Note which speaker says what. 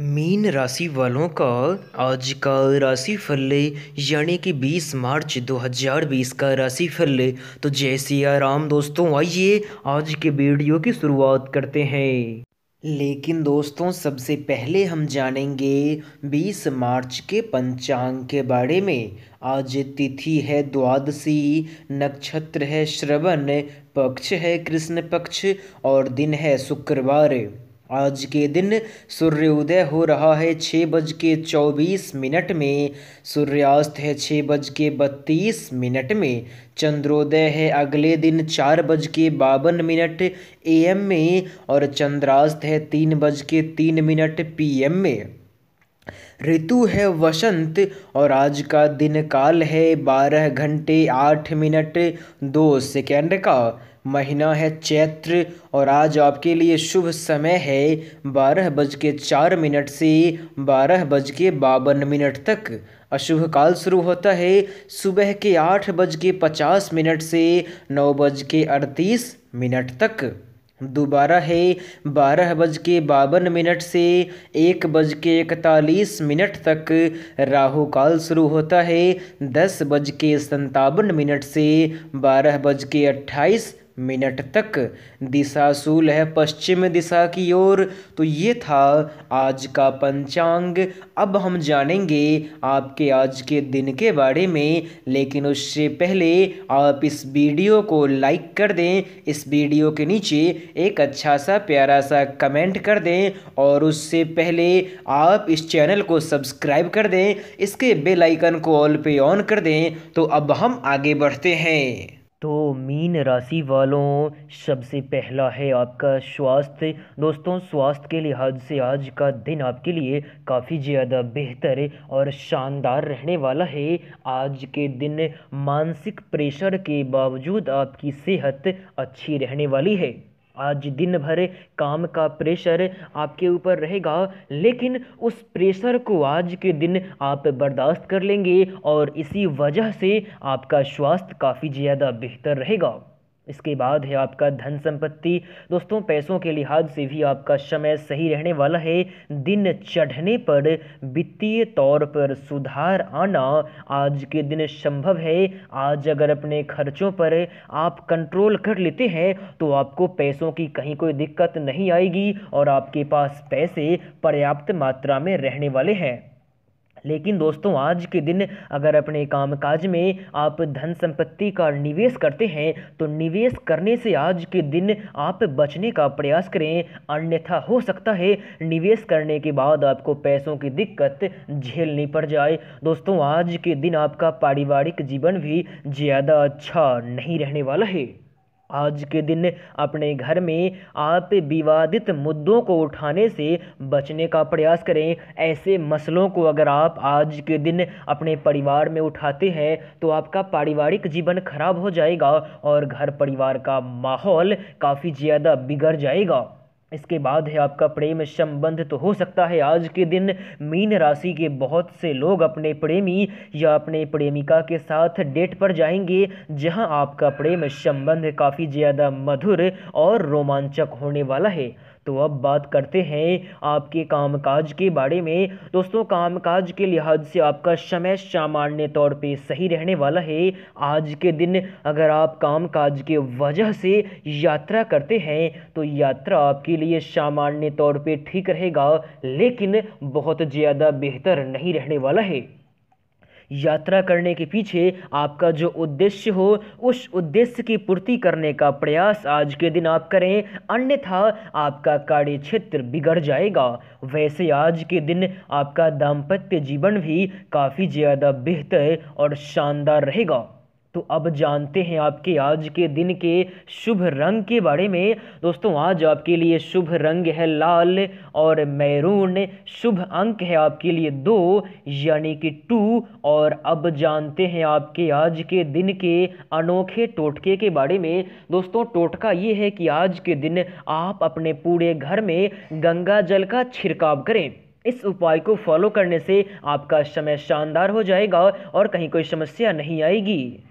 Speaker 1: mean राशि वालों का आज का राशिफल यानी कि 20 मार्च 2020 का राशिफल तो जय सिया राम दोस्तों आइए आज के वीडियो की शुरुआत करते हैं लेकिन दोस्तों सबसे पहले हम जानेंगे 20 मार्च के पंचांग के बारे में आज तिथि है द्वादशी नक्षत्र है श्रवण पक्ष है कृष्ण पक्ष और दिन है शुक्रवार आज के दिन सूर्योदय हो रहा है छः बज के चौबीस मिनट में सूर्यास्त है छः बज के बत्तीस मिनट में चंद्रोदय है अगले दिन चार बज के बावन मिनट एएम में और चंद्रास्त है तीन बज के तीन मिनट पीएम में ऋतु है वसंत और आज का दिन काल है बारह घंटे आठ मिनट दो सेकेंड का महीना है चैत्र और आज आपके लिए शुभ समय है बारह बज के चार मिनट से बारह बज के बावन मिनट तक अशुभ काल शुरू होता है सुबह के आठ बज के पचास मिनट से नौ बज के अड़तीस मिनट तक दोबारा है बारह बज के बावन मिनट से एक बज के इकतालीस मिनट तक राहु काल शुरू होता है दस बज के संतावन मिनट से बारह बज के अट्ठाईस मिनट तक दिशा सूल है पश्चिम दिशा की ओर तो ये था आज का पंचांग अब हम जानेंगे आपके आज के दिन के बारे में लेकिन उससे पहले आप इस वीडियो को लाइक कर दें इस वीडियो के नीचे एक अच्छा सा प्यारा सा कमेंट कर दें और उससे पहले आप इस चैनल को सब्सक्राइब कर दें इसके बेल आइकन को ऑल पे ऑन कर दें तो अब हम आगे बढ़ते हैं तो मीन राशि वालों सबसे पहला है आपका स्वास्थ्य दोस्तों स्वास्थ्य के लिहाज से आज का दिन आपके लिए काफ़ी ज़्यादा बेहतर और शानदार रहने वाला है आज के दिन मानसिक प्रेशर के बावजूद आपकी सेहत अच्छी रहने वाली है आज दिन भर काम का प्रेशर आपके ऊपर रहेगा लेकिन उस प्रेशर को आज के दिन आप बर्दाश्त कर लेंगे और इसी वजह से आपका स्वास्थ्य काफ़ी ज़्यादा बेहतर रहेगा इसके बाद है आपका धन संपत्ति दोस्तों पैसों के लिहाज से भी आपका समय सही रहने वाला है दिन चढ़ने पर वित्तीय तौर पर सुधार आना आज के दिन संभव है आज अगर अपने खर्चों पर आप कंट्रोल कर लेते हैं तो आपको पैसों की कहीं कोई दिक्कत नहीं आएगी और आपके पास पैसे पर्याप्त मात्रा में रहने वाले हैं लेकिन दोस्तों आज के दिन अगर अपने कामकाज में आप धन संपत्ति का निवेश करते हैं तो निवेश करने से आज के दिन आप बचने का प्रयास करें अन्यथा हो सकता है निवेश करने के बाद आपको पैसों की दिक्कत झेलनी पड़ जाए दोस्तों आज के दिन आपका पारिवारिक जीवन भी ज़्यादा अच्छा नहीं रहने वाला है आज के दिन अपने घर में आप विवादित मुद्दों को उठाने से बचने का प्रयास करें ऐसे मसलों को अगर आप आज के दिन अपने परिवार में उठाते हैं तो आपका पारिवारिक जीवन खराब हो जाएगा और घर परिवार का माहौल काफ़ी ज़्यादा बिगड़ जाएगा इसके बाद है आपका प्रेम संबंध तो हो सकता है आज के दिन मीन राशि के बहुत से लोग अपने प्रेमी या अपने प्रेमिका के साथ डेट पर जाएंगे जहां आपका प्रेम संबंध काफ़ी ज़्यादा मधुर और रोमांचक होने वाला है तो अब बात करते हैं आपके कामकाज के बारे में दोस्तों कामकाज के लिहाज से आपका समय सामान्य तौर पे सही रहने वाला है आज के दिन अगर आप कामकाज के वजह से यात्रा करते हैं तो यात्रा आपके लिए सामान्य तौर पे ठीक रहेगा लेकिन बहुत ज़्यादा बेहतर नहीं रहने वाला है यात्रा करने के पीछे आपका जो उद्देश्य हो उस उद्देश्य की पूर्ति करने का प्रयास आज के दिन आप करें अन्यथा आपका कार्य क्षेत्र बिगड़ जाएगा वैसे आज के दिन आपका दाम्पत्य जीवन भी काफ़ी ज़्यादा बेहतर और शानदार रहेगा तो अब जानते हैं आपके आज के दिन के शुभ रंग के बारे में दोस्तों आज आपके लिए शुभ रंग है लाल और मैरून शुभ अंक है आपके लिए दो यानी कि टू और अब जानते हैं आपके आज के दिन के अनोखे टोटके के बारे में दोस्तों टोटका ये है कि आज के दिन आप अपने पूरे घर में गंगा जल का छिड़काव करें इस उपाय को फॉलो करने से आपका समय शानदार हो जाएगा और कहीं कोई समस्या नहीं आएगी